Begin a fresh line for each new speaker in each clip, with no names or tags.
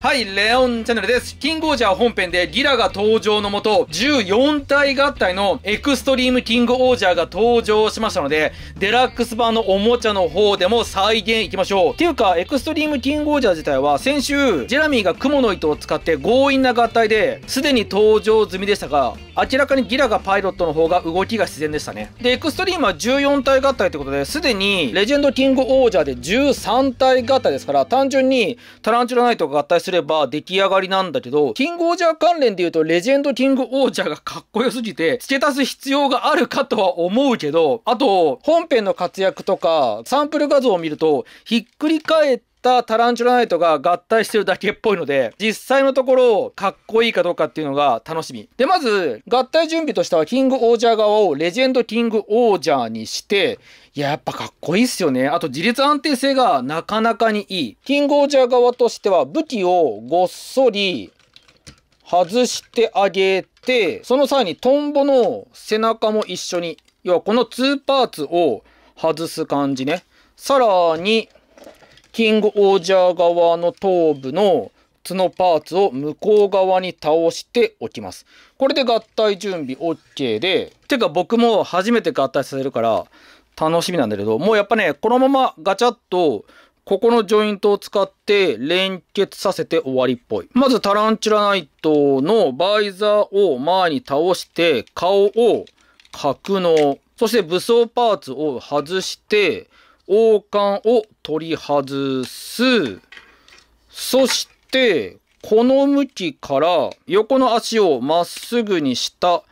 はい、レオンチャンネルです。キングオージャー本編でギラが登場のもと、14体合体のエクストリームキングオージャーが登場しましたので、デラックス版のおもちゃの方でも再現いきましょう。っていうか、エクストリームキングオージャー自体は先週、ジェラミーが雲の糸を使って強引な合体で、すでに登場済みでしたが、明らかにギラがパイロットの方が動きが自然でしたね。で、エクストリームは14体合体ってことで、すでにレジェンドキングオージャーで13体合体ですから、単純にタランチュラナイトが合体するすれば出来上がりなんだけど、キングオージャー関連で言うと、レジェンドキングオージャーがかっこよすぎて、付け足す必要があるかとは思うけど、あと、本編の活躍とか、サンプル画像を見ると、ひっくり返って、たタランチュラナイトが合体してるだけっぽいので、実際のところ、かっこいいかどうかっていうのが楽しみ。で、まず、合体準備としては、キングオージャー側をレジェンドキングオージャーにして、いや、やっぱかっこいいっすよね。あと、自立安定性がなかなかにいい。キングオージャー側としては、武器をごっそり、外してあげて、その際にトンボの背中も一緒に、要はこの2パーツを外す感じね。さらに、キングオージャー側の頭部の角パーツを向こう側に倒しておきます。これで合体準備 OK で、てか僕も初めて合体させるから楽しみなんだけど、もうやっぱね、このままガチャッとここのジョイントを使って連結させて終わりっぽい。まずタランチュラナイトのバイザーを前に倒して顔を格納。そして武装パーツを外して王冠を取り外す。そして、この向きから横の足をまっすぐにした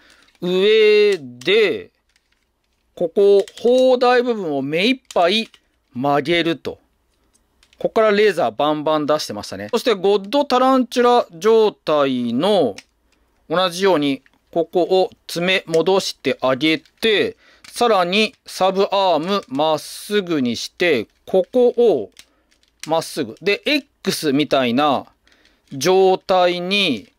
上で、ここ、砲台部分を目いっぱい曲げると。ここからレーザーバンバン出してましたね。そして、ゴッドタランチュラ状態の同じように、ここを詰め戻してあげて、さらにサブアームまっすぐにしてここをまっすぐで X みたいな状態に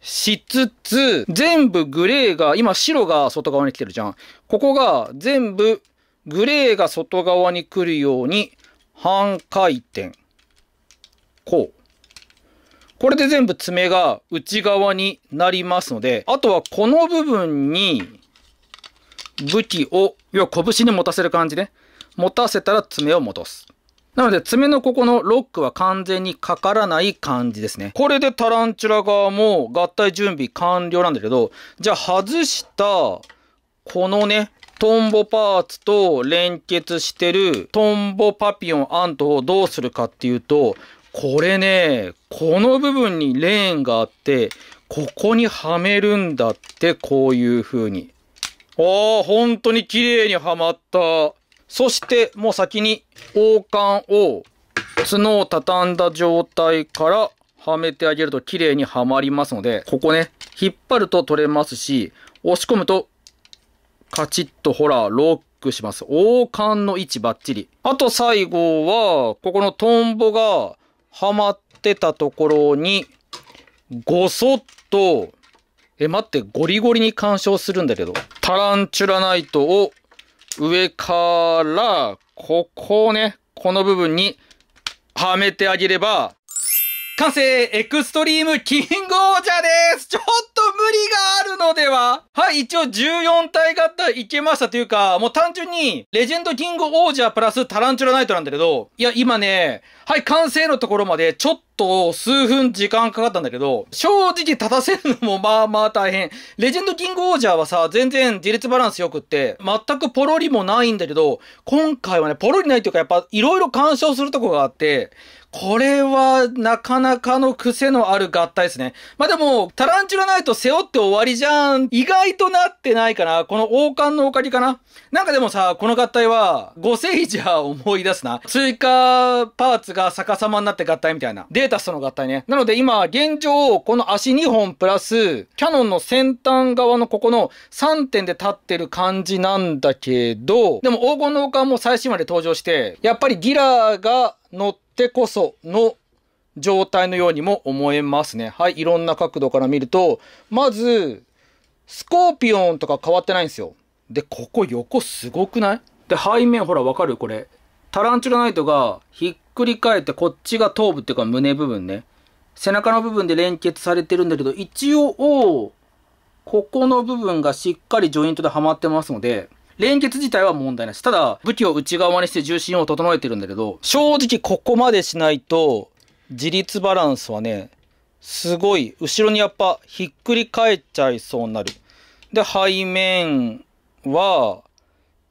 しつつ全部グレーが今白が外側に来てるじゃんここが全部グレーが外側に来るように半回転こうこれで全部爪が内側になりますのであとはこの部分に武器を、要は拳に持たせる感じね。持たせたら爪を戻す。なので爪のここのロックは完全にかからない感じですね。これでタランチュラ側も合体準備完了なんだけど、じゃあ外したこのね、トンボパーツと連結してるトンボパピオンアントをどうするかっていうと、これね、この部分にレーンがあって、ここにはめるんだって、こういう風に。ああ、本当に綺麗にはまった。そしてもう先に王冠を角を畳んだ状態からはめてあげると綺麗にはまりますので、ここね、引っ張ると取れますし、押し込むとカチッとほら、ロックします。王冠の位置バッチリ。あと最後は、ここのトンボがはまってたところに、ごそっと、え、待って、ゴリゴリに干渉するんだけど。タランチュラナイトを上から、ここをね、この部分にはめてあげれば、完成エクストリームキングオージャーですちょっりがあるのでははい、一応14体型いけましたというか、もう単純に、レジェンドキング王者プラスタランチュラナイトなんだけど、いや、今ね、はい、完成のところまでちょっと数分時間かかったんだけど、正直立たせるのもまあまあ大変。レジェンドキング王者はさ、全然自立バランス良くって、全くポロリもないんだけど、今回はね、ポロリないというかやっぱ色々干渉するとこがあって、これはなかなかの癖のある合体ですね。まあでも、タランチュラナイト背負って終わりじゃん。意外となってないかな。この王冠のおかげかな。なんかでもさ、この合体は、5世じゃ思い出すな。追加パーツが逆さまになって合体みたいな。データストの合体ね。なので今、現状、この足2本プラス、キャノンの先端側のここの3点で立ってる感じなんだけど、でも黄金の王冠も最新まで登場して、やっぱりギラーが乗って、ってこその状態のようにも思えますね。はい、いろんな角度から見ると、まず、スコーピオンとか変わってないんですよ。で、ここ横すごくないで、背面ほらわかるこれ。タランチュラナイトがひっくり返ってこっちが頭部っていうか胸部分ね。背中の部分で連結されてるんだけど、一応、ここの部分がしっかりジョイントではまってますので、連結自体は問題なし。ただ、武器を内側にして重心を整えてるんだけど、正直ここまでしないと、自立バランスはね、すごい、後ろにやっぱひっくり返っちゃいそうになる。で、背面は、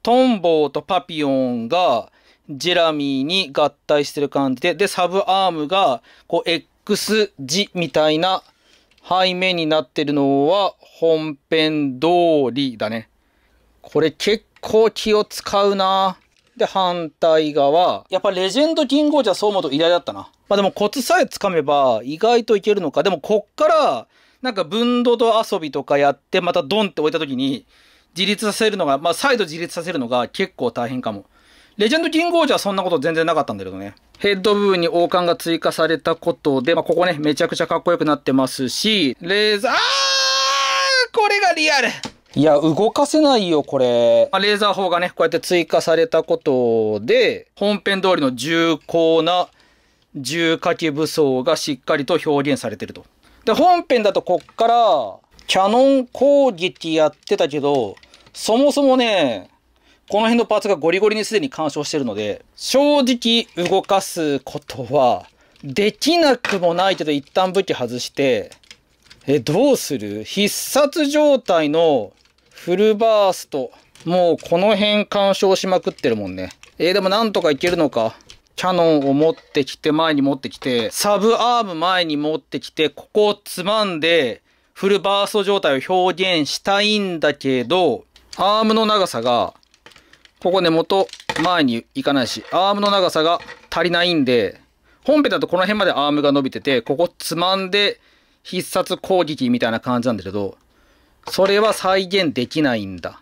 トンボーとパピオンが、ジェラミーに合体してる感じで、で、サブアームが、こう、X 字みたいな背面になってるのは、本編通りだね。これ結構気を使うなで、反対側。やっぱレジェンドキングオージャー思うと偉大だったな。まあでもコツさえつかめば意外といけるのか。でもこっから、なんか分度と遊びとかやって、またドンって置いた時に、自立させるのが、まあ再度自立させるのが結構大変かも。レジェンドキングオージャーはそんなこと全然なかったんだけどね。ヘッド部分に王冠が追加されたことで、まあここね、めちゃくちゃかっこよくなってますし、レーザー、あーこれがリアルいや、動かせないよ、これ。まあ、レーザー砲がね、こうやって追加されたことで、本編通りの重厚な重火器武装がしっかりと表現されてると。で、本編だとこっから、キャノン攻撃やってたけど、そもそもね、この辺のパーツがゴリゴリにすでに干渉してるので、正直動かすことは、できなくもないけど一旦武器外して、え、どうする必殺状態のフルバースト。もうこの辺干渉しまくってるもんね。えー、でもなんとかいけるのか。キャノンを持ってきて、前に持ってきて、サブアーム前に持ってきて、ここをつまんで、フルバースト状態を表現したいんだけど、アームの長さが、ここね、元前に行かないし、アームの長さが足りないんで、本編だとこの辺までアームが伸びてて、ここつまんで、必殺攻撃みたいな感じなんだけど、それは再現できないんだ。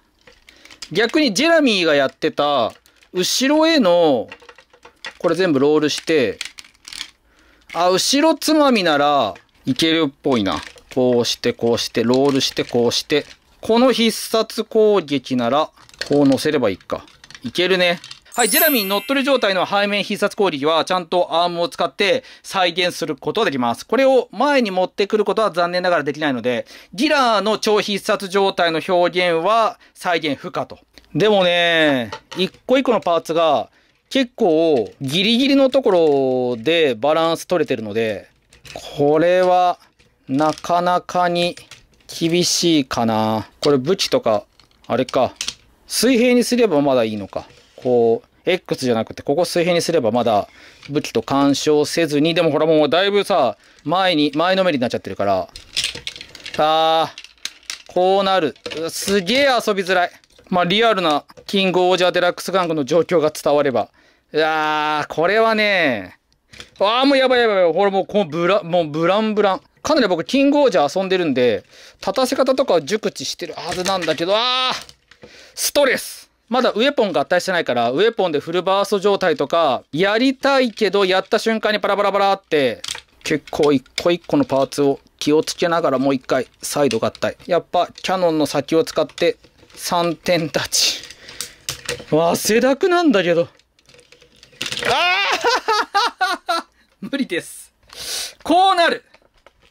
逆にジェラミーがやってた、後ろへの、これ全部ロールして、あ、後ろつまみならいけるっぽいな。こうして、こうして、ロールして、こうして。この必殺攻撃なら、こう乗せればいいか。いけるね。はい、ジェラミー乗っ取り状態の背面必殺攻撃はちゃんとアームを使って再現することができます。これを前に持ってくることは残念ながらできないので、ギラーの超必殺状態の表現は再現不可と。でもね、一個一個のパーツが結構ギリギリのところでバランス取れてるので、これはなかなかに厳しいかな。これ武器とか、あれか。水平にすればまだいいのか。こう X じゃなくてここ水平にすればまだ武器と干渉せずにでもほらもうだいぶさ前に前のめりになっちゃってるからあーこうなるすげえ遊びづらいまあリアルなキングオージャーデラックスガンクの状況が伝わればいやーこれはねああもうやばいやばいやばいほらもうこのブラもうブランブランかなり僕キングオージャー遊んでるんで立たせ方とかは熟知してるはずなんだけどあーストレスまだウェポン合体してないからウェポンでフルバースト状態とかやりたいけどやった瞬間にパラパラパラって結構一個一個のパーツを気をつけながらもう一回再度合体やっぱキャノンの先を使って3点立ちわ汗だくなんだけどああ 無理ですこうなる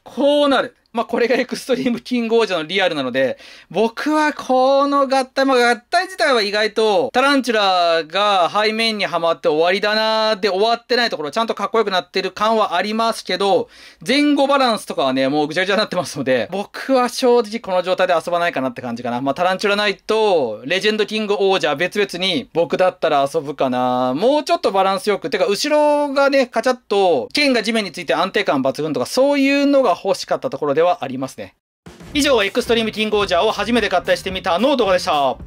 こうなるまあ、これがエクストリームキング王者のリアルなので、僕はこの合体、まあ、合体自体は意外と、タランチュラが背面にはまって終わりだなーで終わってないところ、ちゃんとかっこよくなってる感はありますけど、前後バランスとかはね、もうぐちゃぐちゃになってますので、僕は正直この状態で遊ばないかなって感じかな。まあ、タランチュラナイト、レジェンドキング王者別々に僕だったら遊ぶかな。もうちょっとバランスよく、てか後ろがね、カチャッと剣が地面について安定感抜群とかそういうのが欲しかったところでではありますね以上エクストリームキングオージャーを初めて合体してみたノの動画でした